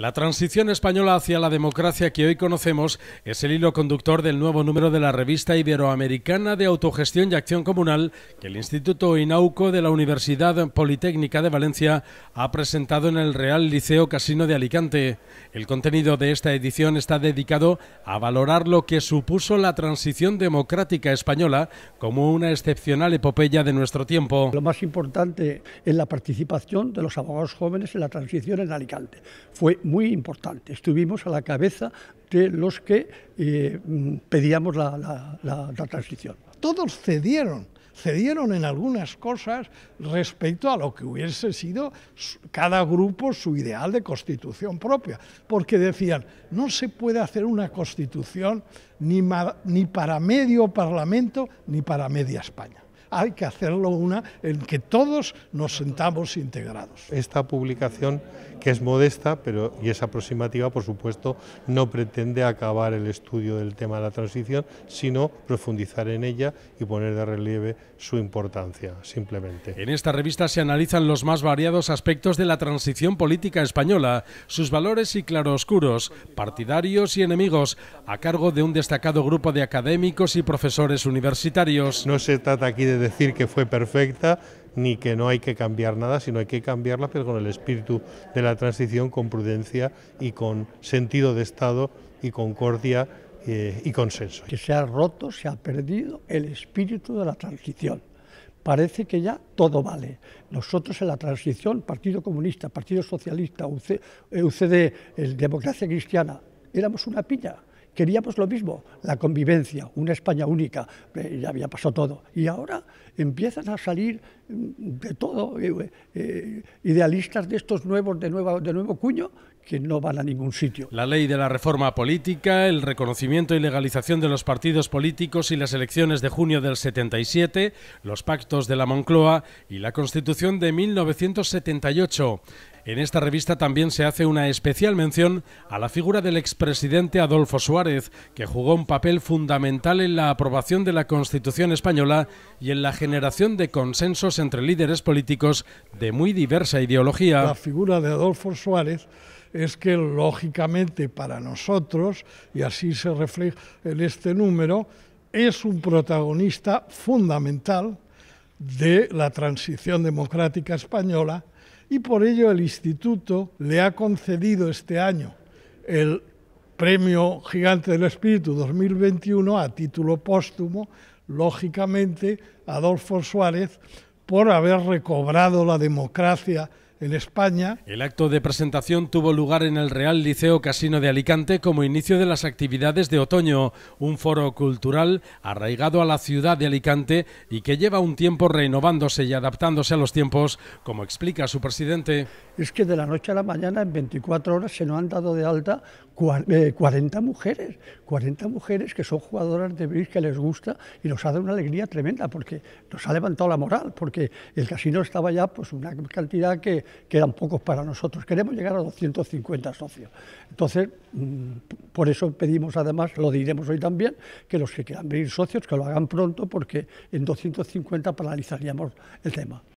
La transición española hacia la democracia que hoy conocemos es el hilo conductor del nuevo número de la revista iberoamericana de autogestión y acción comunal que el Instituto Inauco de la Universidad Politécnica de Valencia ha presentado en el Real Liceo Casino de Alicante. El contenido de esta edición está dedicado a valorar lo que supuso la transición democrática española como una excepcional epopeya de nuestro tiempo. Lo más importante es la participación de los abogados jóvenes en la transición en Alicante. Fue muy importante. Estuvimos a la cabeza de los que eh, pedíamos la, transición. Todos cedieron cedieron en algunas cosas respecto a lo que hubiese sido cada grupo su ideal de constitución propia, porque decían, no se puede hacer una constitución ni, ni para medio parlamento ni para media España hay que hacerlo una en que todos nos sentamos integrados. Esta publicación, que es modesta pero, y es aproximativa, por supuesto, no pretende acabar el estudio del tema de la transición, sino profundizar en ella y poner de relieve su importancia, simplemente. En esta revista se analizan los más variados aspectos de la transición política española, sus valores y claroscuros, partidarios y enemigos, a cargo de un destacado grupo de académicos y profesores universitarios. No se trata aquí de decir que fue perfecta ni que no hay que cambiar nada, sino hay que cambiarla pero con el espíritu de la transición, con prudencia y con sentido de Estado y concordia eh, y consenso. Que se ha roto, se ha perdido el espíritu de la transición parece que ya todo vale. Nosotros en la transición, Partido Comunista, Partido Socialista, UCD, eh, Democracia Cristiana, éramos una piña. Queríamos lo mismo, la convivencia, una España única, ya había pasado todo. Y ahora empiezan a salir mm, de todo, eh, eh, idealistas de estos nuevos, de, nuevo de nuevo cuño, que no van a ningún sitio. La ley de la reforma política, el reconocimiento y legalización de los partidos políticos y las elecciones de junio del 77, los pactos de la Moncloa y la Constitución de 1978. En esta revista también se hace una especial mención a la figura del expresidente Adolfo Suárez, que jugó un papel fundamental en la aprobación de la Constitución española y en la generación de consensos entre líderes políticos de muy diversa ideología. La figura de Adolfo Suárez es que lógicamente para nosotros, y así se refleja en este número, es un protagonista fundamental de la transición democrática española y por ello el Instituto le ha concedido este año el Premio Gigante del Espíritu 2021 a título póstumo, lógicamente, a Adolfo Suárez por haber recobrado la democracia España. El acto de presentación tuvo lugar en el Real Liceo Casino de Alicante como inicio de las actividades de otoño, un foro cultural arraigado a la ciudad de Alicante y que lleva un tiempo renovándose y adaptándose a los tiempos, como explica su presidente. Es que de la noche a la mañana, en 24 horas, se nos han dado de alta 40 eh, mujeres, 40 mujeres que son jugadoras de bridge que les gusta y nos ha dado una alegría tremenda porque nos ha levantado la moral, porque el casino estaba ya pues una cantidad que, que eran pocos para nosotros. Queremos llegar a 250 socios. Entonces, mm, por eso pedimos además, lo diremos hoy también, que los que quieran venir socios que lo hagan pronto porque en 250 paralizaríamos el tema.